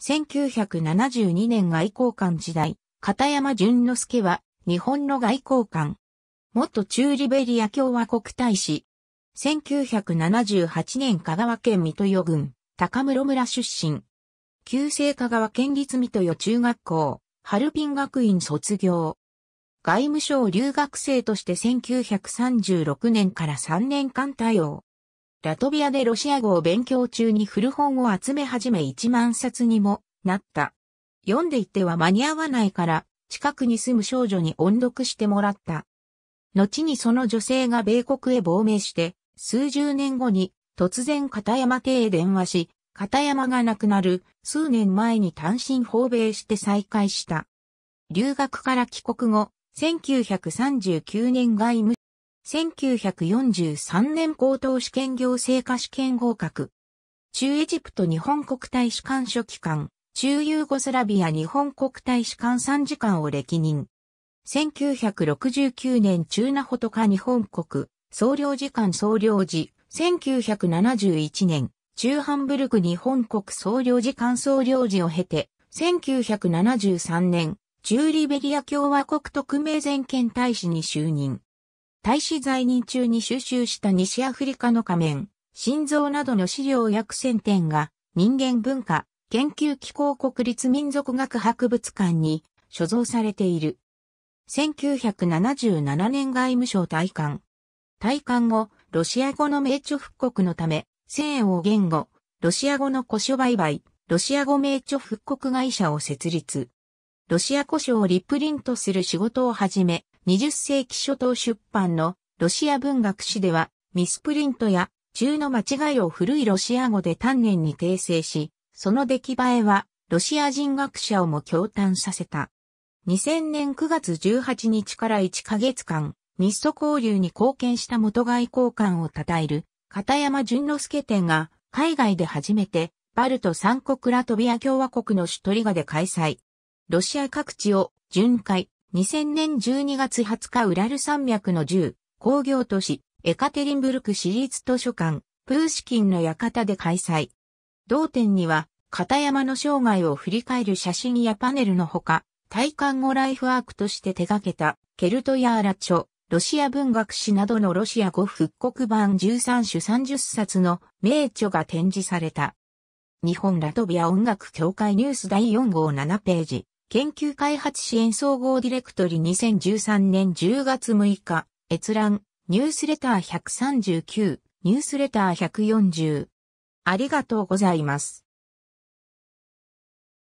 1972年外交官時代、片山淳之介は日本の外交官。元中リベリア共和国大使。1978年香川県三豊郡高室村出身。旧制香川県立三豊中学校、ハルピン学院卒業。外務省留学生として1936年から3年間対応。ラトビアでロシア語を勉強中に古本を集め始め1万冊にもなった。読んでいては間に合わないから、近くに住む少女に音読してもらった。後にその女性が米国へ亡命して、数十年後に突然片山邸へ電話し、片山が亡くなる数年前に単身訪米して再会した。留学から帰国後、1939年外務1943年高等試験行政科試験合格。中エジプト日本国大使館書記官、中ユーゴスラビア日本国大使館参事官を歴任。1969年中ナホトカ日本国、総領事館総領事、1971年、中ハンブルク日本国総領事館総領事を経て、1973年、中リベリア共和国特命全権大使に就任。大使在任中に収集した西アフリカの仮面、心臓などの資料約1000点が人間文化研究機構国立民族学博物館に所蔵されている。1977年外務省退官。退官後、ロシア語の名著復刻のため、西欧言語、ロシア語の古書売買、ロシア語名著復刻会社を設立。ロシア古書をリプリントする仕事を始め、20世紀初頭出版のロシア文学史では、ミスプリントや中の間違いを古いロシア語で丹念に訂正し、その出来栄えは、ロシア人学者をも驚嘆させた。2000年9月18日から1ヶ月間、日ソ交流に貢献した元外交官を称える、片山淳之介展が、海外で初めて、バルト三国ラトビア共和国の首都リガで開催。ロシア各地を巡回、2000年12月20日ウラル山脈の10工業都市エカテリンブルク市立図書館プーシキンの館で開催。同店には片山の生涯を振り返る写真やパネルのほか、体感語ライフワークとして手掛けたケルトヤーラチョ、ロシア文学史などのロシア語復刻版13種30冊の名著が展示された。日本ラトビア音楽協会ニュース第4号7ページ。研究開発支援総合ディレクトリ2013年10月6日、閲覧、ニュースレター139、ニュースレター140。ありがとうございます。